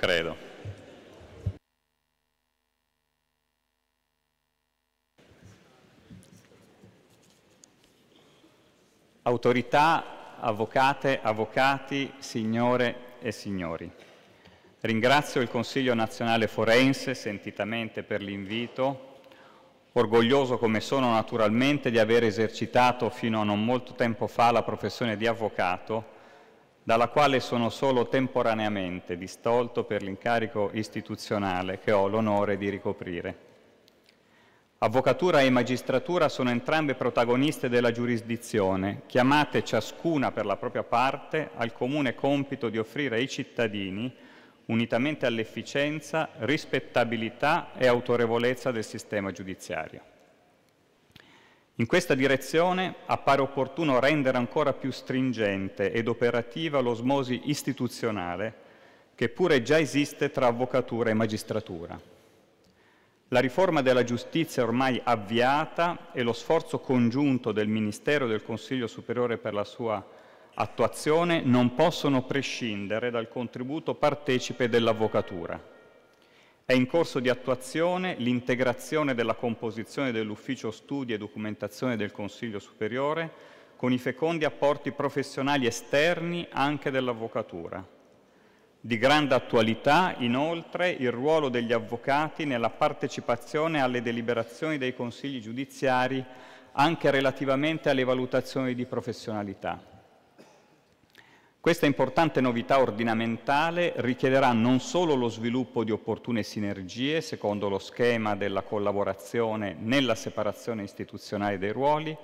credo. Autorità, avvocate, avvocati, signore e signori. Ringrazio il Consiglio nazionale forense sentitamente per l'invito, orgoglioso come sono naturalmente di aver esercitato fino a non molto tempo fa la professione di avvocato dalla quale sono solo temporaneamente distolto per l'incarico istituzionale che ho l'onore di ricoprire. Avvocatura e magistratura sono entrambe protagoniste della giurisdizione, chiamate ciascuna per la propria parte al comune compito di offrire ai cittadini, unitamente all'efficienza, rispettabilità e autorevolezza del sistema giudiziario. In questa direzione appare opportuno rendere ancora più stringente ed operativa l'osmosi istituzionale che pure già esiste tra avvocatura e magistratura. La riforma della giustizia ormai avviata e lo sforzo congiunto del Ministero e del Consiglio Superiore per la sua attuazione non possono prescindere dal contributo partecipe dell'avvocatura. È in corso di attuazione l'integrazione della composizione dell'Ufficio Studi e Documentazione del Consiglio Superiore con i fecondi apporti professionali esterni anche dell'avvocatura. Di grande attualità, inoltre, il ruolo degli avvocati nella partecipazione alle deliberazioni dei consigli giudiziari anche relativamente alle valutazioni di professionalità. Questa importante novità ordinamentale richiederà non solo lo sviluppo di opportune sinergie secondo lo schema della collaborazione nella separazione istituzionale dei ruoli,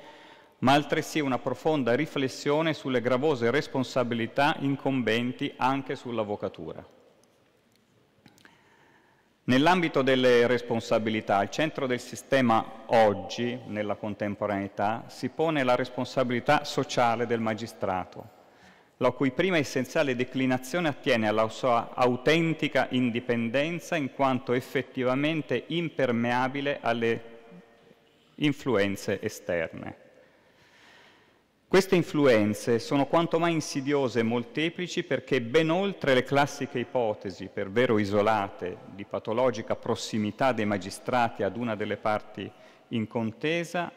ma altresì una profonda riflessione sulle gravose responsabilità incombenti anche sull'avvocatura. Nell'ambito delle responsabilità, al centro del sistema oggi, nella contemporaneità, si pone la responsabilità sociale del magistrato la cui prima essenziale declinazione attiene alla sua autentica indipendenza in quanto effettivamente impermeabile alle influenze esterne. Queste influenze sono quanto mai insidiose e molteplici perché ben oltre le classiche ipotesi, per vero isolate, di patologica prossimità dei magistrati ad una delle parti in contesa,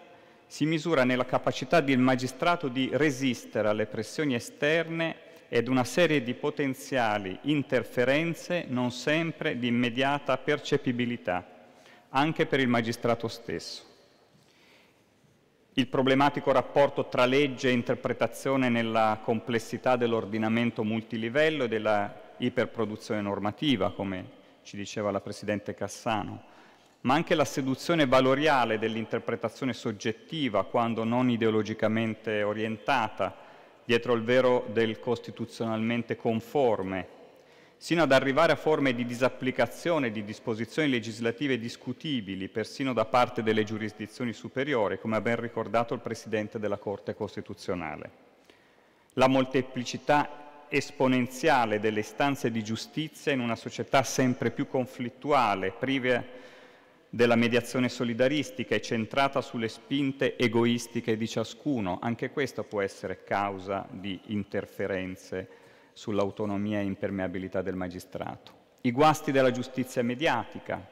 si misura nella capacità del magistrato di resistere alle pressioni esterne ed una serie di potenziali interferenze non sempre di immediata percepibilità, anche per il magistrato stesso. Il problematico rapporto tra legge e interpretazione nella complessità dell'ordinamento multilivello e della iperproduzione normativa, come ci diceva la Presidente Cassano ma anche la seduzione valoriale dell'interpretazione soggettiva, quando non ideologicamente orientata, dietro il vero del costituzionalmente conforme, sino ad arrivare a forme di disapplicazione di disposizioni legislative discutibili, persino da parte delle giurisdizioni superiori, come ha ben ricordato il Presidente della Corte Costituzionale. La molteplicità esponenziale delle istanze di giustizia in una società sempre più conflittuale, prive della mediazione solidaristica e centrata sulle spinte egoistiche di ciascuno, anche questo può essere causa di interferenze sull'autonomia e impermeabilità del magistrato. I guasti della giustizia mediatica,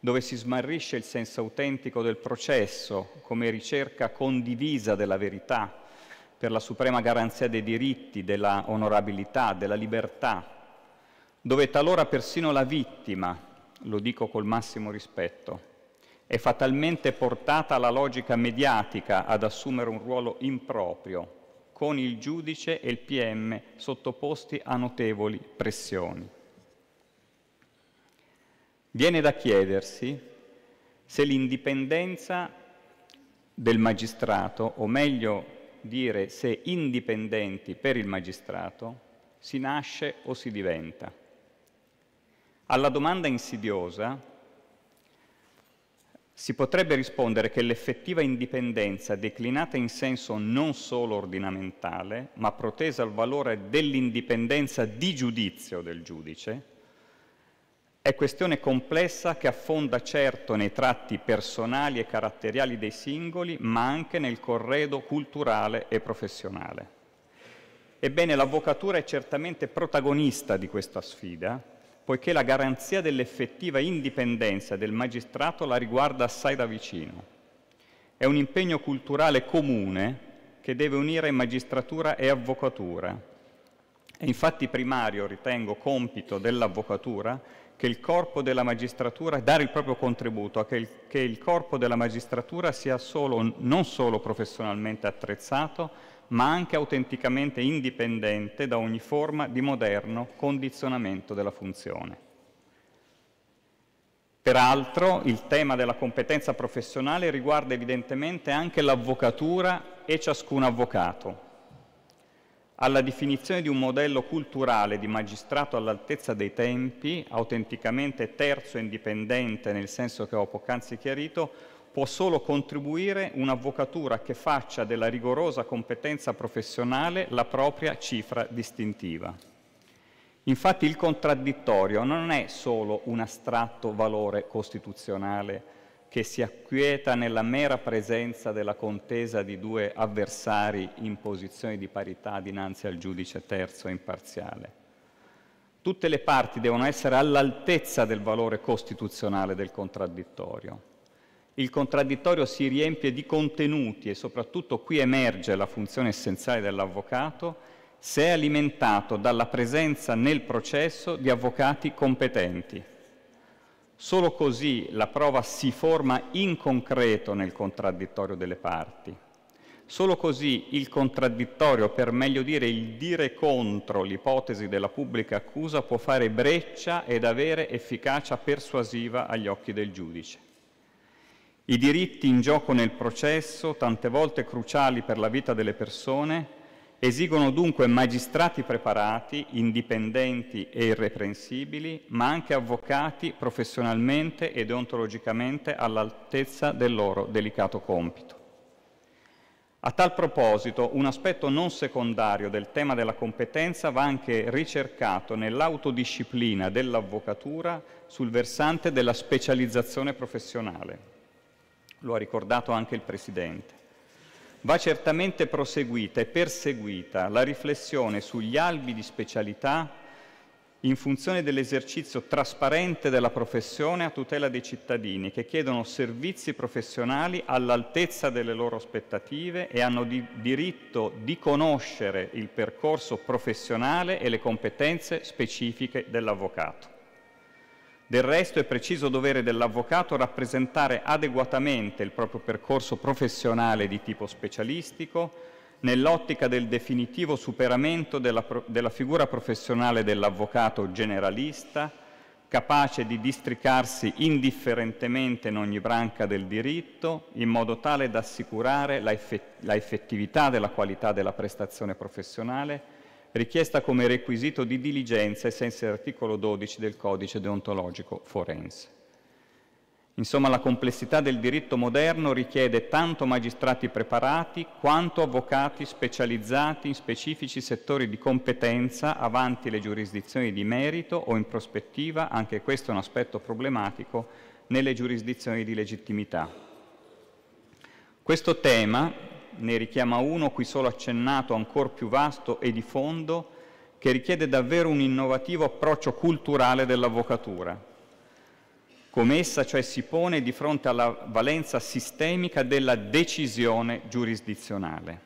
dove si smarrisce il senso autentico del processo come ricerca condivisa della verità per la suprema garanzia dei diritti, della onorabilità, della libertà, dove talora persino la vittima lo dico col massimo rispetto, è fatalmente portata la logica mediatica ad assumere un ruolo improprio, con il giudice e il PM sottoposti a notevoli pressioni. Viene da chiedersi se l'indipendenza del magistrato, o meglio dire se indipendenti per il magistrato, si nasce o si diventa. Alla domanda insidiosa si potrebbe rispondere che l'effettiva indipendenza declinata in senso non solo ordinamentale, ma protesa al valore dell'indipendenza di giudizio del giudice, è questione complessa che affonda certo nei tratti personali e caratteriali dei singoli, ma anche nel corredo culturale e professionale. Ebbene, l'avvocatura è certamente protagonista di questa sfida, poiché la garanzia dell'effettiva indipendenza del magistrato la riguarda assai da vicino. È un impegno culturale comune che deve unire magistratura e avvocatura. È infatti primario, ritengo, compito dell'avvocatura che il corpo della magistratura, dare il proprio contributo a che il, che il corpo della magistratura sia solo, non solo professionalmente attrezzato, ma anche autenticamente indipendente da ogni forma di moderno condizionamento della funzione. Peraltro il tema della competenza professionale riguarda evidentemente anche l'avvocatura e ciascun avvocato. Alla definizione di un modello culturale di magistrato all'altezza dei tempi, autenticamente terzo e indipendente nel senso che ho poc'anzi chiarito, può solo contribuire un'avvocatura che faccia della rigorosa competenza professionale la propria cifra distintiva. Infatti il contraddittorio non è solo un astratto valore costituzionale che si acquieta nella mera presenza della contesa di due avversari in posizione di parità dinanzi al giudice terzo e imparziale. Tutte le parti devono essere all'altezza del valore costituzionale del contraddittorio il contraddittorio si riempie di contenuti e soprattutto qui emerge la funzione essenziale dell'avvocato se è alimentato dalla presenza nel processo di avvocati competenti. Solo così la prova si forma in concreto nel contraddittorio delle parti. Solo così il contraddittorio, per meglio dire il dire contro l'ipotesi della pubblica accusa, può fare breccia ed avere efficacia persuasiva agli occhi del giudice. I diritti in gioco nel processo, tante volte cruciali per la vita delle persone, esigono dunque magistrati preparati, indipendenti e irreprensibili, ma anche avvocati professionalmente e deontologicamente all'altezza del loro delicato compito. A tal proposito, un aspetto non secondario del tema della competenza va anche ricercato nell'autodisciplina dell'avvocatura sul versante della specializzazione professionale lo ha ricordato anche il Presidente. Va certamente proseguita e perseguita la riflessione sugli albi di specialità in funzione dell'esercizio trasparente della professione a tutela dei cittadini che chiedono servizi professionali all'altezza delle loro aspettative e hanno di diritto di conoscere il percorso professionale e le competenze specifiche dell'avvocato. Del resto è preciso dovere dell'avvocato rappresentare adeguatamente il proprio percorso professionale di tipo specialistico nell'ottica del definitivo superamento della, della figura professionale dell'avvocato generalista, capace di districarsi indifferentemente in ogni branca del diritto, in modo tale da assicurare la, effettività della qualità della prestazione professionale richiesta come requisito di diligenza ai sensi dell'articolo 12 del codice deontologico forense. Insomma, la complessità del diritto moderno richiede tanto magistrati preparati quanto avvocati specializzati in specifici settori di competenza avanti le giurisdizioni di merito o in prospettiva, anche questo è un aspetto problematico, nelle giurisdizioni di legittimità. Questo tema ne richiama uno, qui solo accennato, ancora più vasto e di fondo, che richiede davvero un innovativo approccio culturale dell'avvocatura. Come essa cioè si pone di fronte alla valenza sistemica della decisione giurisdizionale.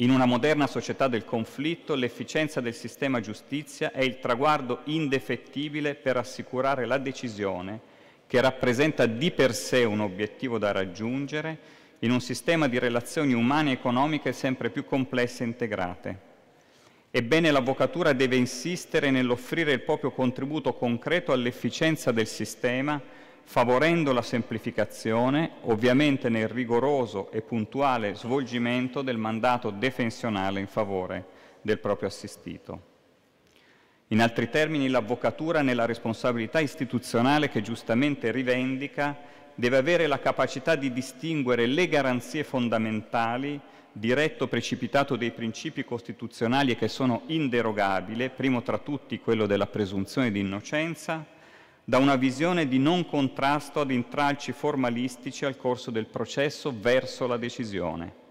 In una moderna società del conflitto, l'efficienza del sistema giustizia è il traguardo indefettibile per assicurare la decisione che rappresenta di per sé un obiettivo da raggiungere in un sistema di relazioni umane e economiche sempre più complesse e integrate. Ebbene, l'avvocatura deve insistere nell'offrire il proprio contributo concreto all'efficienza del sistema, favorendo la semplificazione, ovviamente nel rigoroso e puntuale svolgimento del mandato defensionale in favore del proprio assistito. In altri termini, l'avvocatura nella responsabilità istituzionale che giustamente rivendica deve avere la capacità di distinguere le garanzie fondamentali diretto precipitato dei principi costituzionali e che sono inderogabili, primo tra tutti quello della presunzione di innocenza, da una visione di non contrasto ad intralci formalistici al corso del processo verso la decisione.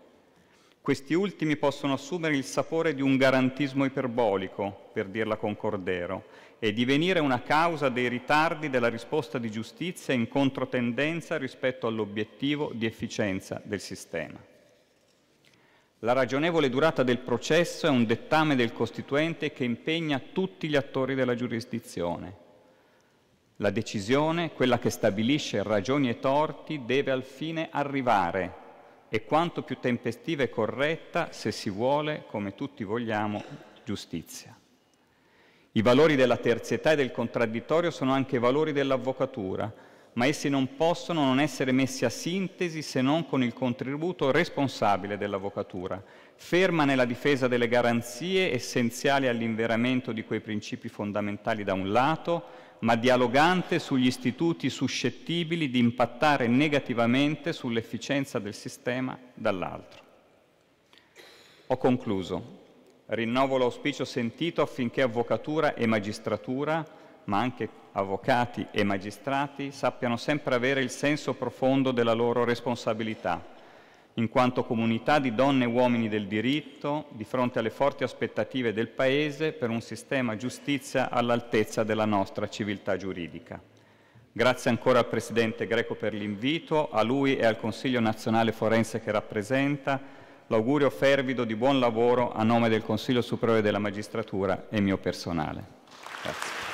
Questi ultimi possono assumere il sapore di un garantismo iperbolico, per dirla con Cordero, e divenire una causa dei ritardi della risposta di giustizia in controtendenza rispetto all'obiettivo di efficienza del sistema. La ragionevole durata del processo è un dettame del Costituente che impegna tutti gli attori della giurisdizione. La decisione, quella che stabilisce ragioni e torti, deve al fine arrivare e quanto più tempestiva e corretta, se si vuole, come tutti vogliamo, giustizia. I valori della terzietà e del contraddittorio sono anche valori dell'avvocatura, ma essi non possono non essere messi a sintesi se non con il contributo responsabile dell'avvocatura, ferma nella difesa delle garanzie essenziali all'inveramento di quei principi fondamentali da un lato, ma dialogante sugli istituti suscettibili di impattare negativamente sull'efficienza del sistema dall'altro. Ho concluso. Rinnovo l'auspicio sentito affinché avvocatura e magistratura, ma anche avvocati e magistrati, sappiano sempre avere il senso profondo della loro responsabilità in quanto comunità di donne e uomini del diritto, di fronte alle forti aspettative del Paese per un sistema giustizia all'altezza della nostra civiltà giuridica. Grazie ancora al Presidente Greco per l'invito, a lui e al Consiglio nazionale forense che rappresenta, l'augurio fervido di buon lavoro a nome del Consiglio Superiore della Magistratura e mio personale. Grazie.